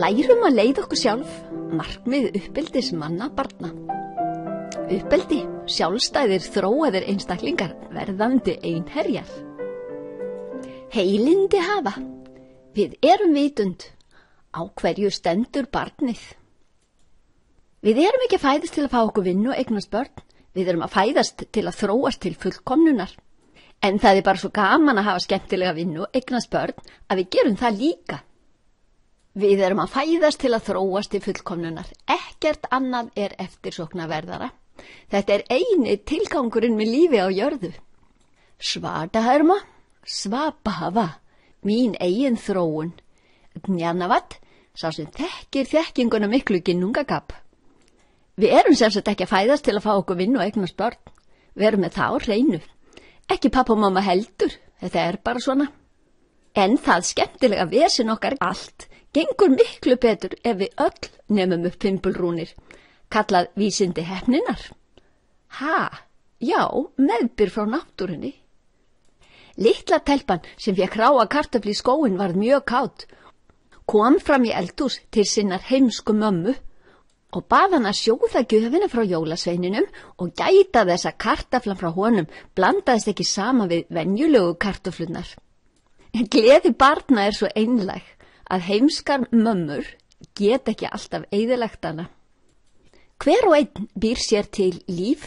Lærum að leið okkur sjálf, markmið uppeldis manna barna. Uppeldi, sjálfstæðir þróaðir einstaklingar verðandi einherjar. Heilindi hafa, við erum vitund, á hverju stendur barnið. Við erum ekki fæðist til að fá okkur vinnu og eignast börn, Við erum að fæðast til að þróast til fullkomnunar. En það er bara svo gaman að hafa skemmtilega vinnu, eignast börn, að við gerum það líka. Við erum að fæðast til að þróast til fullkomnunar. Ekkert annað er eftirsokna verðara. Þetta er eini tilgangurinn með lífi á jörðu. Svardaharma, svabhava, mín eigin þróun. Gnjanavat, sá sem þekkir þekkingunum ykkur gynnungagap. Við erum semst ekki að fæðast til að fá okkur vinn og eignast börn. Við erum með þá reynu. Ekki pappa og mamma heldur. Þetta er bara svona. En það skemmtilega vesin okkar allt gengur miklu betur ef við öll nefnum upp pimpulrúnir. Kallað vísindi hefninar. Ha, já, meðbyr frá náttúrunni. Littla telpan sem fekk ráa kartafli í skóin var mjög kátt. Kom fram í eldús til sinnar heimsku mömmu og bað hann að sjóða gjöfina frá jólasveininum og gæta þess að kartaflan frá honum blandaðist ekki sama við venjulegu kartaflunar. Gleði barna er svo einleg að heimskar mömmur get ekki alltaf eigðilegtana. Hver og einn býr sér til líf,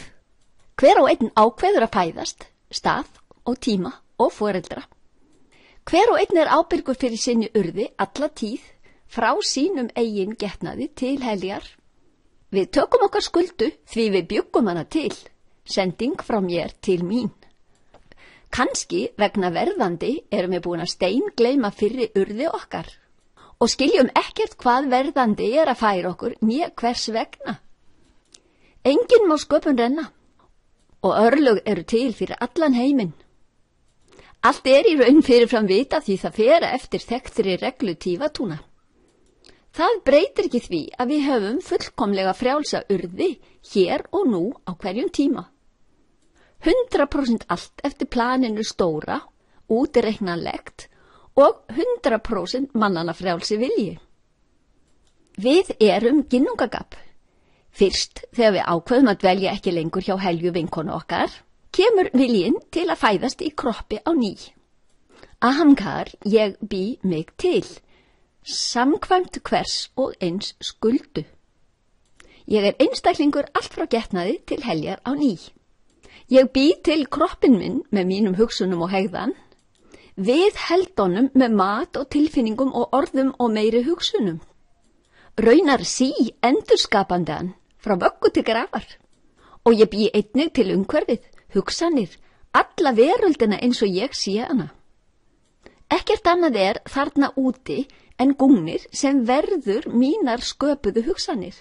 hver og einn ákveður að fæðast, stað og tíma og foreldra. Hver og einn er ábyrgur fyrir sinni urði alla tíð frá sínum eigin getnaði til heljar Við tökum okkar skuldu því við byggum hana til. Sending frá mér til mín. Kanski vegna verðandi erum við búin að steingleima fyrir urði okkar og skiljum ekkert hvað verðandi er að færa okkur nýja hvers vegna. Engin má sköpun renna og örlug eru til fyrir allan heiminn. Allt er í raun fyrirfram vita því það fera eftir þekktir í reglu tífatúna. Það breytir ekki því að við höfum fullkomlega frjálsa urði hér og nú á hverjum tíma. 100% allt eftir planinu stóra, útireiknanlegt og 100% mannana frjálsi vilji. Við erum ginnungagap. Fyrst þegar við ákveðum að velja ekki lengur hjá helju vinkonu okkar, kemur viljin til að fæðast í kroppi á ný. Ahamkar ég bý mig til samkvæmt hvers og eins skuldu. Ég er einstaklingur allt frá getnaði til heljar á ný. Ég bý til kroppin minn með mínum hugsunum og hegðan, við heldónum með mat og tilfinningum og orðum og meiri hugsunum. Raunar sí endurskapandean frá vöggu til grafar og ég bý einnig til umhverfið, hugsanir, alla veröldina eins og ég sé hana. Ekkert annað er þarna úti en gungnir sem verður mínar sköpuðu hugsanir.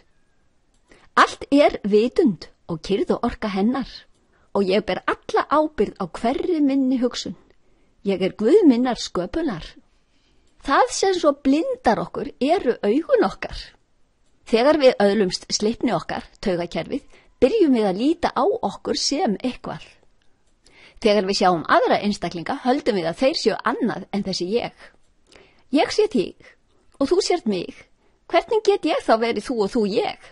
Allt er vitund og kyrð og orka hennar og ég ber alla ábyrð á hverri minni hugsun. Ég er guðminnar sköpunar. Það sem svo blindar okkur eru augun okkar. Þegar við öðlumst slipni okkar, taugakerfið, byrjum við að líta á okkur sem eitthvað. Þegar við sjáum aðra einstaklinga höldum við að þeir séu annað en þessi ég. Ég sé þig og þú sért mig. Hvernig get ég þá verið þú og þú ég?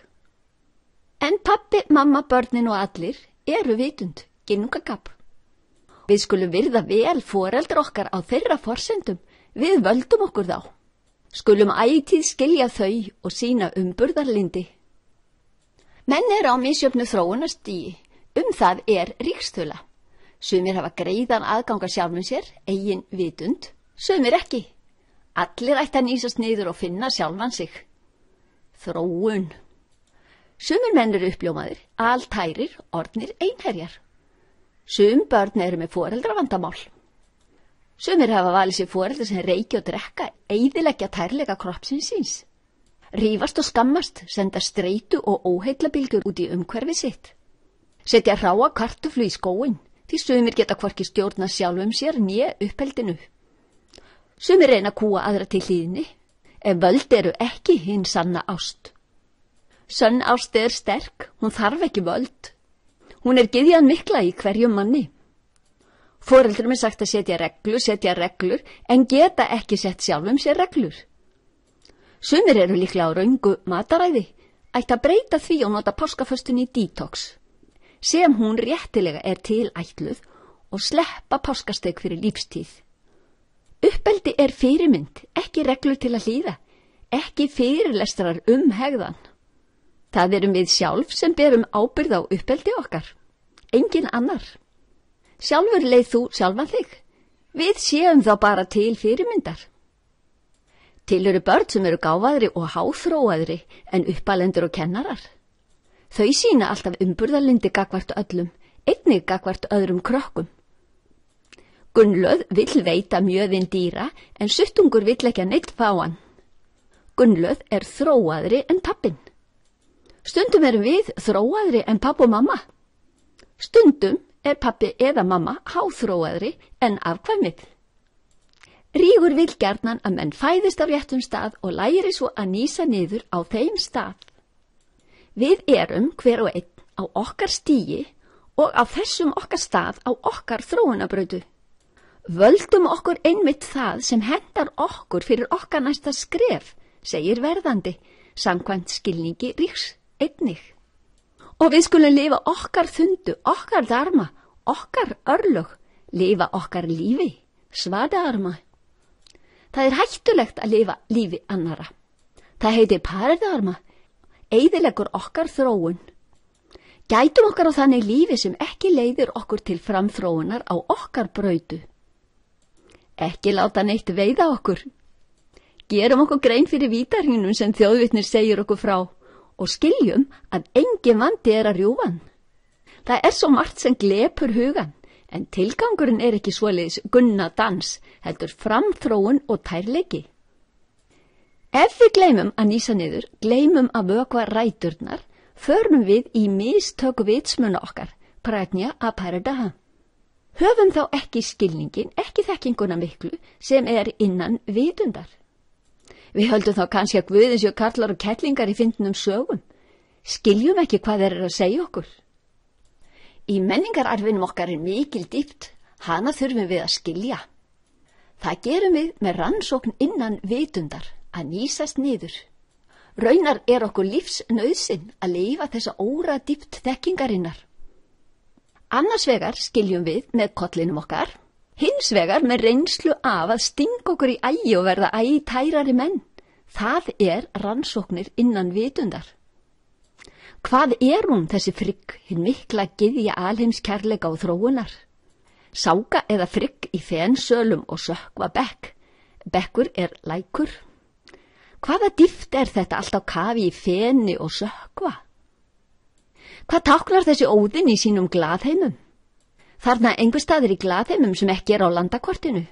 En pappi, mamma, börnin og allir eru vitund, ginnungagab. Við skulum virða vel foreldra okkar á þeirra forsendum, við völdum okkur þá. Skulum ætið skilja þau og sína umburðarlindi. Menn er á misjöfnu þróunastíi, um það er ríkstöla. Sumir hafa greiðan aðganga sjálfum sér, eigin vitund, sumir ekki. Allir ætti að nýsast niður og finna sjálfan sig. Þróun. Sumur menn eru uppljómaður, alltærir, ornir, einherjar. Sum börn eru með foreldravandamál. Sumir hafa valið sér foreldra sem reiki og drekka, eidilegja tærleika kroppsins síns. Rífast og skammast, senda streitu og óheitla bylgjur út í umhverfið sitt. Setja ráa kartuflu í skóin, því sumir geta hvorki stjórna sjálfum sér nýja uppheldinu sem er reyna að kúa aðra til hlýðinni, en völd eru ekki hinn sanna ást. Sönn ást er sterk, hún þarf ekki völd. Hún er giðjan mikla í hverju manni. Fóreldurum er sagt að setja reglur, setja reglur, en geta ekki sett sjálfum sér reglur. Sumir eru líklega á raungu mataræði, ætt að breyta því og nota páskaföstun í dítoks, sem hún réttilega er tilætluð og sleppa páskasteg fyrir lífstíð. Uppeldi er fyrirmynd, ekki reglur til að hlýða, ekki fyrirlestrar um hegðan. Það erum við sjálf sem berum ábyrð á uppeldi okkar, engin annar. Sjálfur leið þú sjálfan þig. Við séum þá bara til fyrirmyndar. Til eru börn sem eru gáfaðri og háþróaðri en uppalendur og kennarar. Þau sína alltaf umburðalindi gagvart öllum, einnig gagvart öðrum krokkum. Gunnlöð vill veita mjöðin dýra en suttungur vill ekki að neitt fá hann. Gunnlöð er þróaðri en pappin. Stundum erum við þróaðri en papp og mamma. Stundum er pappi eða mamma háþróaðri en afkvæmið. Rígur vil gerðnan að menn fæðist af réttum stað og læri svo að nýsa niður á þeim stað. Við erum hver og einn á okkar stíi og á þessum okkar stað á okkar þróunabrödu. Völdum okkur einmitt það sem hendar okkur fyrir okkar næsta skref, segir verðandi, samkvæmt skilningi ríks einnig. Og við skulum lifa okkar þundu, okkar dharma, okkar örlög, lifa okkar lífi, svadaharma. Það er hættulegt að lifa lífi annara. Það heiti parðarma, eidilegur okkar þróun. Gætum okkar á þannig lífi sem ekki leiðir okkur til framþróunar á okkar brautu. Ekki láta neitt veiða okkur. Gerum okkur grein fyrir vítarhingnum sem þjóðvittnir segir okkur frá og skiljum að engin vandi er að rjúvan. Það er svo margt sem glepur hugan, en tilgangurinn er ekki svoleiðis gunna dans, heldur framþróun og tærleiki. Ef við gleymum að nýsa niður, gleymum að vökva ræturnar, förnum við í mistöku vitsmuna okkar, prætnja að pæra daha höfum þá ekki skilningin, ekki þekkinguna miklu sem er innan vitundar. Við höldum þá kannski að Guðinsjó karlar og kettlingar í fyndnum sögum. Skiljum ekki hvað þeir eru að segja okkur. Í menningararfinum okkar er mikil dýpt, hana þurfum við að skilja. Það gerum við með rannsókn innan vitundar að nýsast niður. Raunar er okkur lífsnauðsinn að leifa þessa óra dýpt þekkingarinnar Annars vegar skiljum við með kollinum okkar, hins vegar með reynslu af að stinga okkur í ægi og verða ægi tærari menn. Það er rannsóknir innan vitundar. Hvað er hún þessi frigg, hinn mikla giðja alheimskerleika og þróunar? Sáka eða frigg í fensölum og sökva bekk. Bekkur er lækur. Hvaða dýft er þetta alltaf kafi í feni og sökva? Hvað taknar þessi óðin í sínum glaðheimum? Þarna einhver staðir í glaðheimum sem ekki er á landakortinu.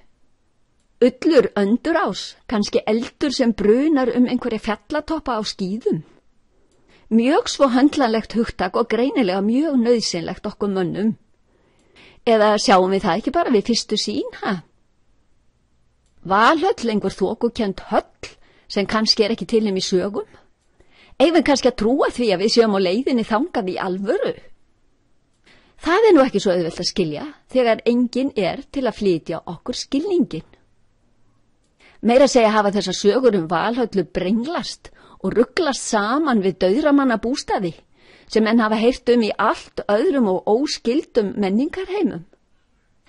Ullur öndur ás, kannski eldur sem brunar um einhverja fjallatoppa á skýðum. Mjög svo höndlanlegt hugtak og greinilega mjög nöðsynlegt okkur mönnum. Eða sjáum við það ekki bara við fyrstu sín, ha? Valhöll einhver þókukjönd höll sem kannski er ekki til þeim í sögum? eigum við kannski að trúa því að við séum á leiðinni þangað í alvöru. Það er nú ekki svo auðvelt að skilja þegar enginn er til að flytja okkur skilningin. Meira segja hafa þessar sögur um valhöllu brenglast og rugglast saman við döðramanna bústaði sem enn hafa heyrt um í allt öðrum og óskildum menningarheimum.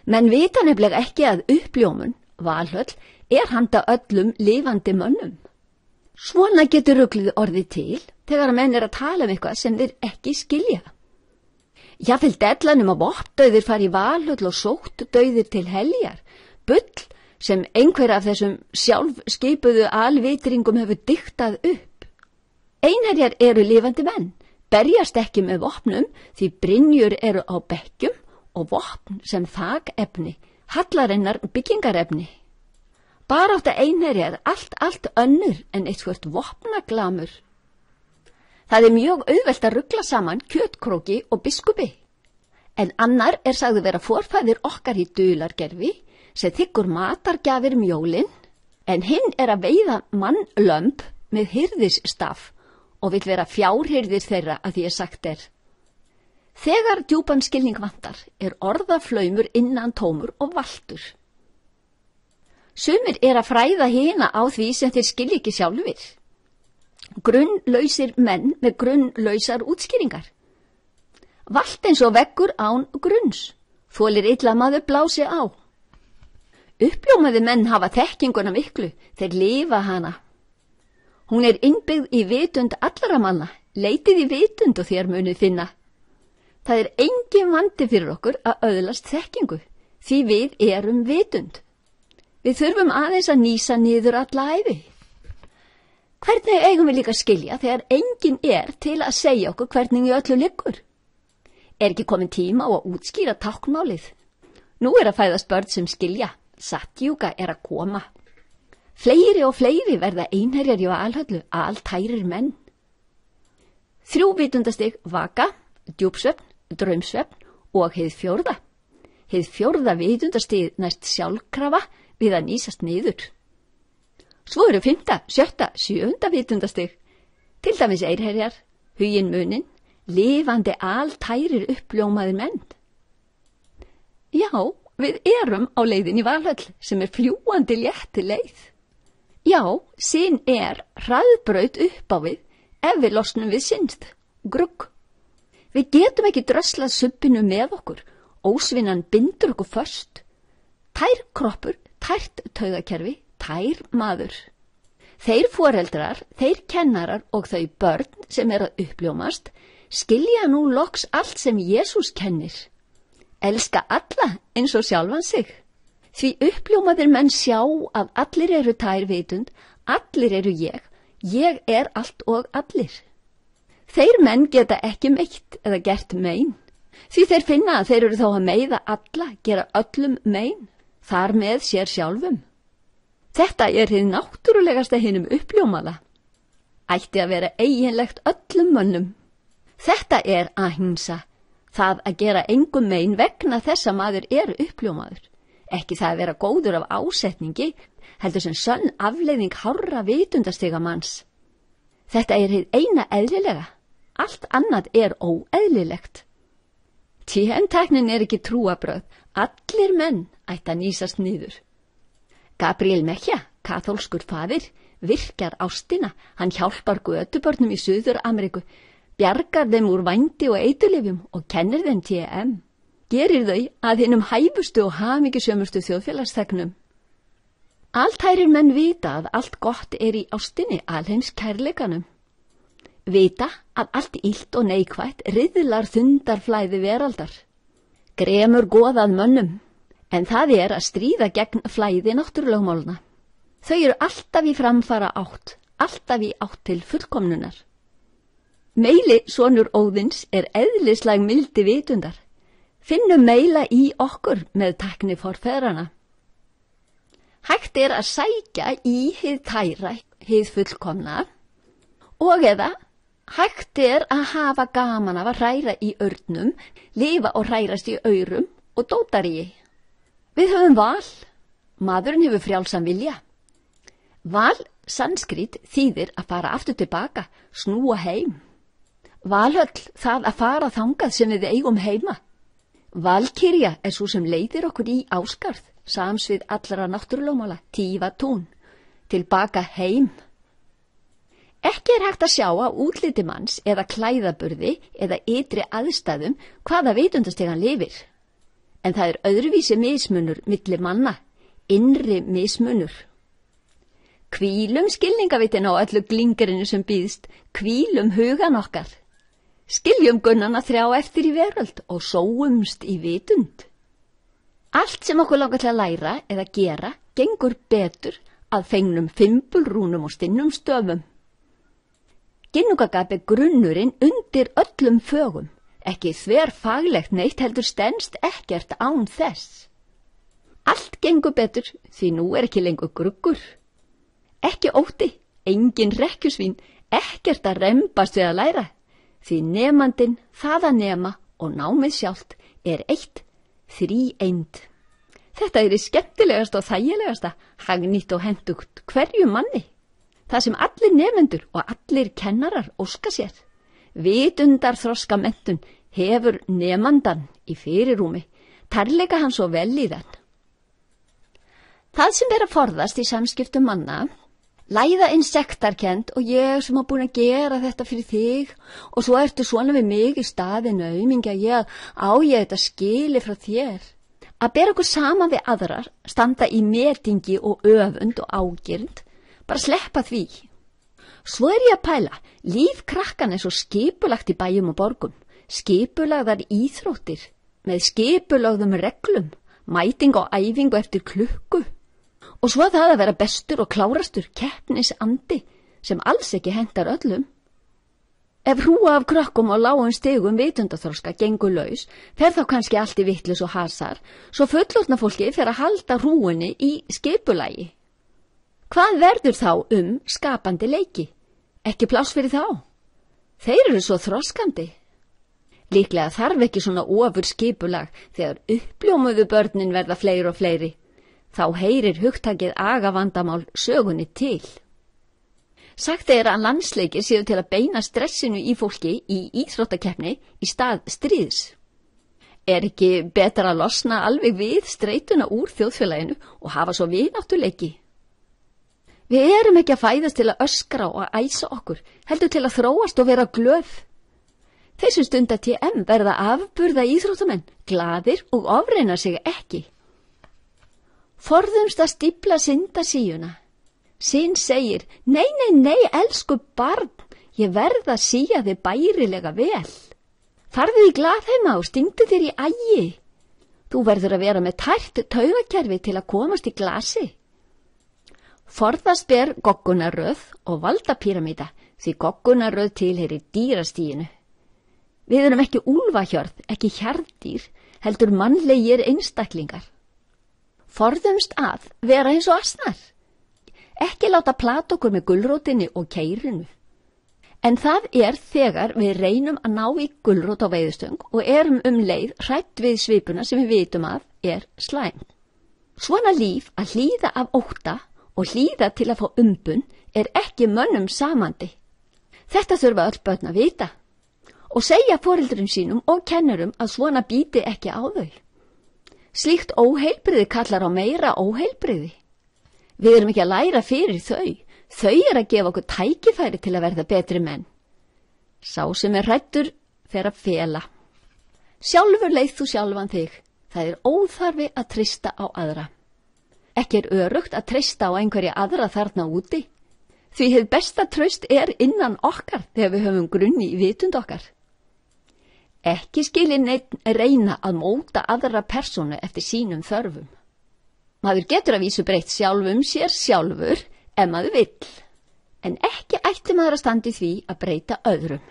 Menn vita nefnilega ekki að uppljómun, valhöll, er handa öllum lifandi mönnum. Svona getur rugglið orðið til þegar að menn er að tala um eitthvað sem þeir ekki skilja. Jáfnveld ellanum á bortdauðir fari valhull og sóttu dauðir til heljar, bull sem einhver af þessum sjálf skipuðu alvitringum hefur diktað upp. Einherjar eru lifandi menn, berjast ekki með vopnum því brinjur eru á bekkjum og vopn sem þag efni, hallarinnar byggingar efni. Bara átt að einherri er allt, allt önnur en eitthvert vopnaglamur. Það er mjög auðvelt að ruggla saman kjötkróki og biskupi. En annar er sagði vera forfæðir okkar í dulargerfi sem þykkur matargjafir mjólinn um en hinn er að veiða mannlömp með hyrðisstaf og vil vera fjárhyrðir þeirra að því að sagt er. Þegar djúbanskilning vantar er orðaflaumur innan tómur og valtur. Sumir er að fræða hína á því sem þeir skilji ekki sjálfur. Grunnlausir menn með grunnlausar útskýringar. Valt eins og vekkur án grunns. Þólir illa maður blási á. Uppljómaði menn hafa þekkinguna miklu, þeir lifa hana. Hún er innbyggð í vitund allara manna, leitið í vitund og þér munið finna. Það er engin vandi fyrir okkur að auðlast þekkingu, því við erum vitund. Við þurfum aðeins að nýsa niður alla æfi. Hvernig eigum við líka að skilja þegar enginn er til að segja okkur hvernig við öllu liggur? Er ekki komin tíma á að útskýra takkmálið? Nú er að fæðast börn sem skilja. Sattjúka er að koma. Fleiri og fleiri verða einherjarjó alhöllu, alltærir menn. Þrjú vitundastig vaka, djúpsvefn, draumsvefn og heið fjórða. Heið fjórða vitundastig næst sjálfkrafa við að nýsast niður. Svo eru fymta, sjötta, sjönda vitundastig. Til dæmis eirherjar, hugin munin, lifandi alltærir uppljómaðir menn. Já, við erum á leiðin í valhöll sem er fljúandi létti leið. Já, sín er hraðbraut upp á við ef við losnum við sinnst, grugg. Við getum ekki dröslað suppinu með okkur, ósvinnan bindur okkur först. Tærkroppur tært taugakerfi, tær maður. Þeir foreldrar, þeir kennarar og þau börn sem er að uppljómast skilja nú loks allt sem Jésús kennir. Elska alla eins og sjálfan sig. Því uppljómaðir menn sjá að allir eru tær vitund, allir eru ég, ég er allt og allir. Þeir menn geta ekki meitt eða gert mein. Því þeir finna að þeir eru þá að meiða alla, gera öllum mein þar með sér sjálfum. Þetta er hinn náttúrulegasta hinnum uppljómaða. Ætti að vera eiginlegt öllum mönnum. Þetta er að hinsa, það að gera engum megin vegna þessa maður er uppljómaður. Ekki það að vera góður af ásetningi, heldur sem sönn afleiðing hárra vitundastega manns. Þetta er hinn eina eðlilega, allt annað er óeðlilegt. Tíhentæknin er ekki trúabröð. Allir menn ætti að nýsast nýður. Gabriel Mekja, katholskur fadir, virkjar ástina. Hann hjálpar gödubarnum í Suður Ameriku, bjargar þeim úr vandi og eitulifjum og kennir þeim TM. Gerir þau að hinnum hæfustu og hafingisjömustu þjóðfélagsþegnum. Allt hærir menn vita að allt gott er í ástinni alheims kærleikanum vita að allt ílt og neikvægt riðlar þundarflæði veraldar. Gremur goðað mönnum, en það er að stríða gegn flæði náttúrlögmáluna. Þau eru alltaf í framfara átt, alltaf í átt til fullkomnunar. Meili sonur óðins er eðlislæg mildi vitundar. Finnum meila í okkur með takni forferðana. Hægt er að sækja í hið tæra, hið fullkomna og eða Hægt er að hafa gaman af að hræra í örnum, lifa og hrærast í öyrum og dótar í. Við höfum val. Madurinn hefur frjálsam vilja. Val sanskrít þýðir að fara aftur tilbaka, snúa heim. Valhöll það að fara þangað sem við eigum heima. Valkyrja er svo sem leiðir okkur í áskarð, sams við allra náttúrlómála, tífa tún, tilbaka heim. Ekki er hægt að sjá á útliti manns eða klæðaburði eða ytri aðstæðum hvaða veitundastegan lifir. En það er öðruvísi mismunur millir manna, innri mismunur. Kvílum skilningavitin á öllu glingirinu sem býðst, kvílum hugan okkar. Skiljum gunnana þrjá eftir í veröld og sóumst í vitund. Allt sem okkur langar til að læra eða gera gengur betur að fengnum fimpulrúnum og stinnum stöfum. Skinnungagap er grunnurinn undir öllum fögum. Ekki þver faglegt neitt heldur stennst ekkert án þess. Allt gengur betur því nú er ekki lengur gruggur. Ekki óti, engin rekjusvín, ekkert að rembast við að læra. Því nefnandin, það að nefna og námið sjálft er eitt, þrý eind. Þetta er í skemmtilegasta og þægilegasta, hagnýtt og hendugt hverju manni. Það sem allir nefendur og allir kennarar óska sér. Vitundar þroska mentun hefur nefendan í fyrirúmi, tarleika hans og vel í þann. Það sem verður að forðast í samskiptum manna, læða insektarkend og ég sem hafa búin að gera þetta fyrir þig og svo ertu svona við mig í staðinu auðmingja ég á ég þetta skili frá þér. Að bera okkur saman við aðrar, standa í metingi og öfund og ágirnd, bara sleppa því. Svo er ég að pæla, líf krakkan er svo skipulagt í bæjum og borgum, skipulagðar íþróttir, með skipulagðum reglum, mæting og æfingu eftir klukku. Og svo það að vera bestur og klárastur keppnisandi sem alls ekki hendar öllum. Ef hrúa af krakkum og lágum stegum vitundathorska gengur laus, fer þá kannski allt í vittlis og hasar, svo fullotna fólki fer að halda hrúinni í skipulægi. Hvað verður þá um skapandi leiki? Ekki pláss fyrir þá. Þeir eru svo þróskandi. Líklega þarf ekki svona ofur skipulag þegar uppljómuðu börnin verða fleiri og fleiri. Þá heyrir hugtakið agavandamál sögunni til. Sagt er að landsleiki séu til að beina stressinu í fólki í íþróttakefni í stað stríðs. Er ekki betra að losna alveg við streytuna úr þjóðfélaginu og hafa svo vináttuleiki? Við erum ekki að fæðast til að öskra og að æsa okkur, heldur til að þróast og vera glöf. Þessum stund að TM verða afburða íþróttamenn, gladir og ofreina sig ekki. Forðumst að stibla synda síuna. Sinn segir, nei, nei, nei, elsku barn, ég verða að síja þið bærilega vel. Farðið í gladheima og stingdu þér í ægi. Þú verður að vera með tært taugakerfi til að komast í glasi. Forðast ber goggunaröð og valdapíramíta því goggunaröð tilherir dýrastíinu. Við erum ekki úlvahjörð, ekki hjarðdýr, heldur mannlegir einstaklingar. Forðumst að vera eins og asnar. Ekki láta plat okkur með gullrótinni og keirinu. En það er þegar við reynum að ná í gullrót á veiðstöng og erum um leið hrætt við svipuna sem við vitum að er slæm. Svona líf að hlýða af óta og hlýða til að fá umbun er ekki mönnum samandi. Þetta þurfa öll börn að vita og segja fórildrum sínum og kennurum að svona bíti ekki á þau. Slíkt óheilbriði kallar á meira óheilbriði. Við erum ekki að læra fyrir þau. Þau er að gefa okkur tækifæri til að verða betri menn. Sá sem er rættur fer að fela. Sjálfur leið þú sjálfan þig. Það er óþarfi að trista á aðra. Ekki er örugt að treysta á einhverja aðra þarna úti. Því hefð besta tröst er innan okkar þegar við höfum grunni í vitund okkar. Ekki skilin reyna að móta aðra personu eftir sínum þörfum. Maður getur að vísu breytt sjálfum sér sjálfur ef maður vill. En ekki ætti maður að standi því að breyta öðrum.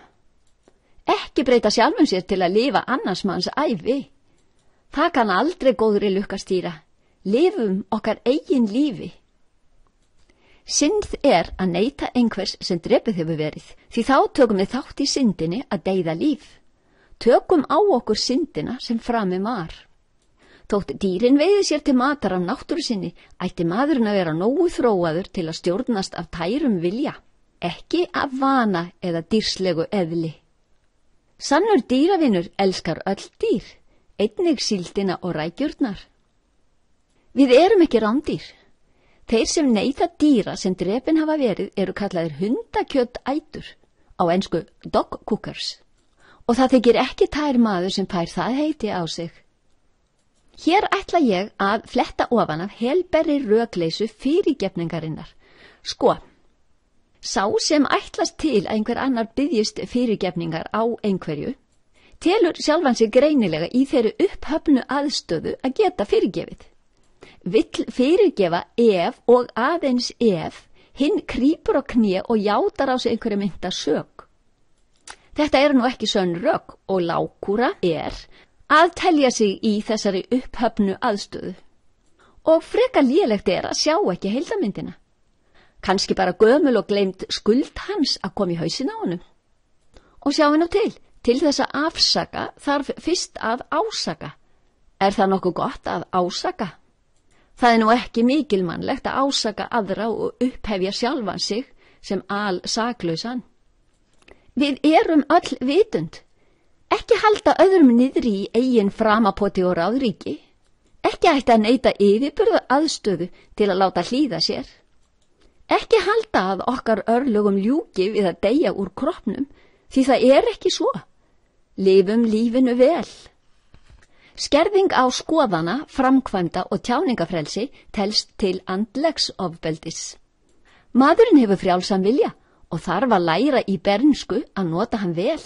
Ekki breyta sjálfum sér til að lifa annars manns æfi. Það kann aldrei góðri lukkastýra lifum okkar eigin lífi. Synd er að neyta einhvers sem drefið hefur verið því þá tökum við þátt í syndinni að deyða líf. Tökum á okkur syndina sem frami mar. Þótt dýrin veiði sér til matar af náttúru sinni ætti maðurinn að vera nógu þróaður til að stjórnast af tærum vilja, ekki af vana eða dýrslegu eðli. Sannur dýravinnur elskar öll dýr, einnig síldina og rækjurnar. Við erum ekki rándýr. Þeir sem neyta dýra sem drefin hafa verið eru kallaðir hundakjöldætur á ensku dog cookers og það þykir ekki tær maður sem fær það heiti á sig. Hér ætla ég að fletta ofan af helberri rögleisu fyrirgefningarinnar. Sko, sá sem ætlast til að einhver annar byggjist fyrirgefningar á einhverju telur sjálfan sig greinilega í þeirri upphöfnu aðstöðu að geta fyrirgefið vill fyrirgefa ef og aðeins ef hinn krýpur á kníu og játar á sig einhverja mynda sög. Þetta er nú ekki sönn rög og lákúra er að telja sig í þessari upphöfnu aðstöðu. Og freka lélegt er að sjá ekki heildamindina. Kanski bara gömul og glemt skuld hans að koma í hausin á hann. Og sjá hennu til, til þess að afsaka þarf fyrst að ásaka. Er það nokkuð gott að ásaka? Það er nú ekki mikilmannlegt að ásaka aðra og upphefja sjálfan sig sem al saklausan. Við erum öll vitund. Ekki halda öðrum niður í eigin framapoti og ráðríki. Ekki ætti að neyta yfirbyrða aðstöðu til að láta hlýða sér. Ekki halda að okkar örlögum ljúki við að deyja úr kroppnum því það er ekki svo. Lifum lífinu vel. Skerðing á skoðana, framkvæmda og tjáningafrelsi telst til andlegs ofbeldis. Madurinn hefur frjálsam vilja og þarf að læra í bernsku að nota hann vel.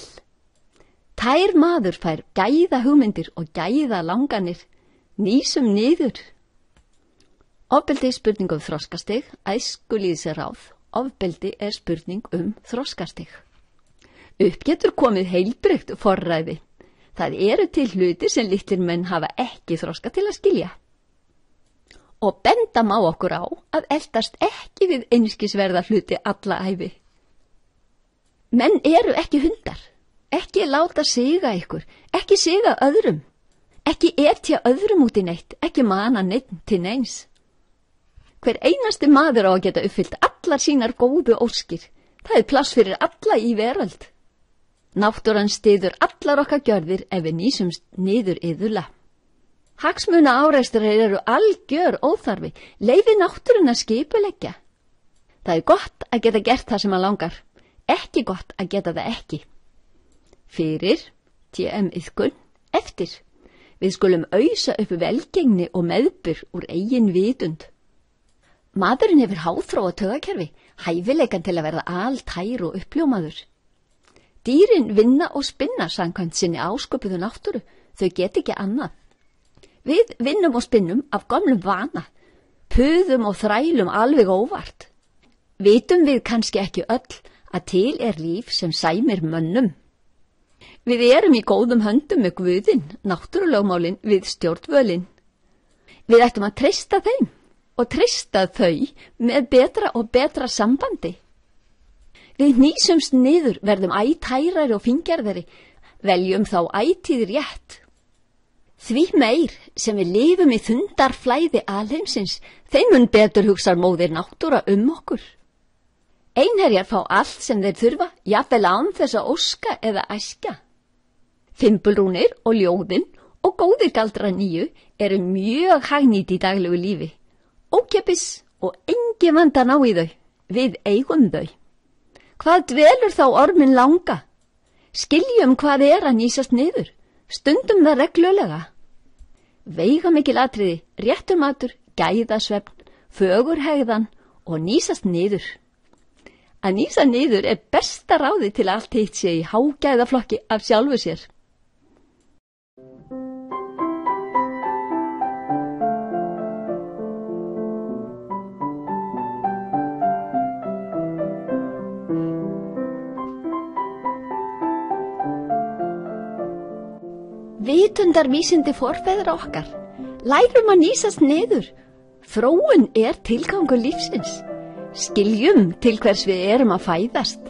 Tær maður fær gæða hugmyndir og gæða langanir, nýsum nýður. Um Ofbeldi er spurning um þróskastig, æskulíðsir ráð. Ofbeldi er spurning um þróskastig. Upp getur komið heilbrygt forræði. Það eru til hluti sem litlir menn hafa ekki þróska til að skilja. Og benda má okkur á að eldast ekki við einskisverða hluti alla æfi. Menn eru ekki hundar, ekki láta siga ykkur, ekki siga öðrum, ekki etja öðrum út í neitt, ekki mana neitt til neins. Hver einasti maður á að geta uppfyllt allar sínar góðu óskir, það er plass fyrir alla í veröld. Náttúran stiður allar okkar gjörðir ef við nýsumst niður yðurla. Hagsmuna áreistur eru algjör óþarfi, leiði náttúrun að skipuleggja. Það er gott að geta gert það sem að langar, ekki gott að geta það ekki. Fyrir, tjum yðkun, eftir. Við skulum auðsa upp velgengni og meðbur úr eigin vitund. Madurinn hefur háþróa tögakerfi, hæfileikan til að verða altæru og uppljómaður. Dýrin vinna og spinna sangkvæmt sinni ásköpuðu náttúru, þau get ekki annað. Við vinnum og spinnum af gamlum vana, puðum og þrælum alveg óvart. Vitum við kannski ekki öll að til er líf sem sæmir mönnum. Við erum í góðum höndum með Guðin, náttúrulögmálin við stjórnvölin. Við ættum að trista þeim og trista þau með betra og betra sambandi. Við nýsumst niður verðum ættærar og fingjarveri, veljum þá ættið rétt. Því meir sem við lifum í þundarflæði alheimsins, þeim mun betur hugsa móðir náttúra um okkur. Einherjar fá allt sem þeir þurfa, jafnvel án þess að óska eða æskja. Fimpulrúnir og ljóðinn og góðir galdra nýju eru mjög hægnít í daglegu lífi. Ókjöpis og engi vanda ná í þau. Við eigum þau. Hvað dvelur þá ormin langa? Skiljum hvað er að nýsast niður, stundum það reglulega. Veiga mikil atriði, réttur matur, gæðasvefn, fögur hegðan og nýsast niður. Að nýsa niður er besta ráði til allt heitt sé í hágæðaflokki af sjálfu sér. vitundar vísindi forfeðra okkar. Lærum að nýsast neður. Fróun er tilgangu lífsins. Skiljum til hvers við erum að fæðast.